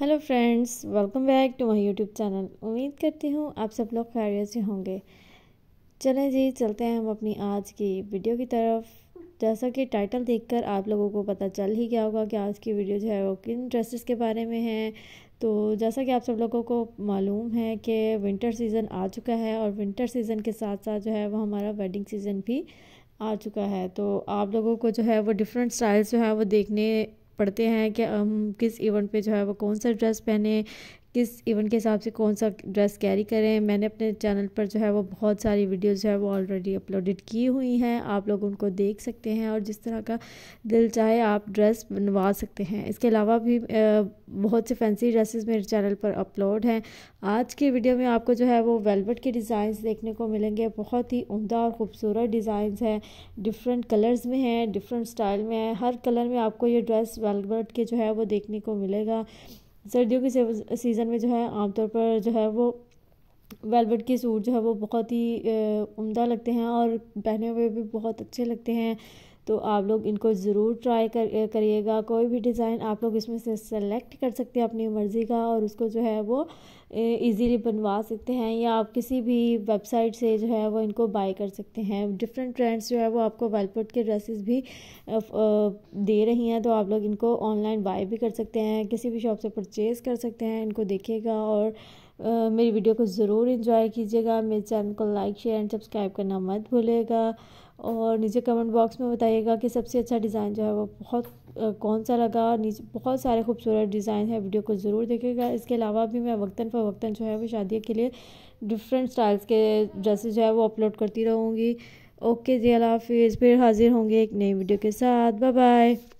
hello friends welcome back to my YouTube channel उम्मीद करती हूँ आप सब लोग खैरियत से होंगे चलें जी चलते हैं हम अपनी आज की वीडियो की तरफ जैसा कि टाइटल देखकर आप लोगों को पता चल ही गया होगा कि आज की वीडियो जो है वो किन ड्रेसेस के बारे में है तो जैसा कि आप सब लोगों को मालूम है कि विंटर सीज़न आ चुका है और विंटर सीज़न के साथ साथ जो है वो हमारा वेडिंग सीज़न भी आ चुका है तो आप लोगों को जो है वो डिफरेंट स्टाइल्स जो है वो देखने पढ़ते हैं कि हम किस इवेंट पे जो है वो कौन सा ड्रेस पहने किस इवेंट के हिसाब से कौन सा ड्रेस कैरी करें मैंने अपने चैनल पर जो है वो बहुत सारी वीडियोस जो है वो ऑलरेडी अपलोडेड की हुई हैं आप लोग उनको देख सकते हैं और जिस तरह का दिल चाहे आप ड्रेस बनवा सकते हैं इसके अलावा भी बहुत से फैंसी ड्रेसेस मेरे चैनल पर अपलोड हैं आज के वीडियो में आपको जो है वो वेलवेट के डिज़ाइंस देखने को मिलेंगे बहुत ही उमदा और ख़ूबसूरत डिज़ाइंस हैं डिफरेंट कलर्स में हैं डिफरेंट स्टाइल में है हर कलर में आपको ये ड्रेस वेलवेट के जो है वो देखने को मिलेगा सर्दियों के सीज़न में जो है आमतौर पर जो है वो वेलवेट के सूट जो है वो बहुत ही उम्दा लगते हैं और पहने हुए भी बहुत अच्छे लगते हैं तो आप लोग इनको ज़रूर ट्राई कर करिएगा कोई भी डिज़ाइन आप लोग इसमें से सेलेक्ट कर सकते हैं अपनी मर्ज़ी का और उसको जो है वो इजीली बनवा सकते हैं या आप किसी भी वेबसाइट से जो है वो इनको बाय कर सकते हैं डिफरेंट ट्रेंड्स जो है वो आपको वेलपुट के ड्रेसेस भी दे रही हैं तो आप लोग इनको ऑनलाइन बाय भी कर सकते हैं किसी भी शॉप से परचेज़ कर सकते हैं इनको देखेगा और मेरी वीडियो को ज़रूर इन्जॉय कीजिएगा मेरे चैनल को लाइक शेयर एंड सब्सक्राइब करना मत भूलेगा और नीचे कमेंट बॉक्स में बताइएगा कि सबसे अच्छा डिज़ाइन जो है वो बहुत कौन सा लगा नीचे बहुत सारे खूबसूरत डिज़ाइन है वीडियो को ज़रूर देखिएगा इसके अलावा भी मैं वक्ता फ़वक्ता जो है वो शादी के लिए डिफरेंट स्टाइल्स के ड्रेसेस जो है वो अपलोड करती रहूँगी ओके जी अला हाफिज़ फिर हाज़िर होंगे एक नई वीडियो के साथ बाय बाय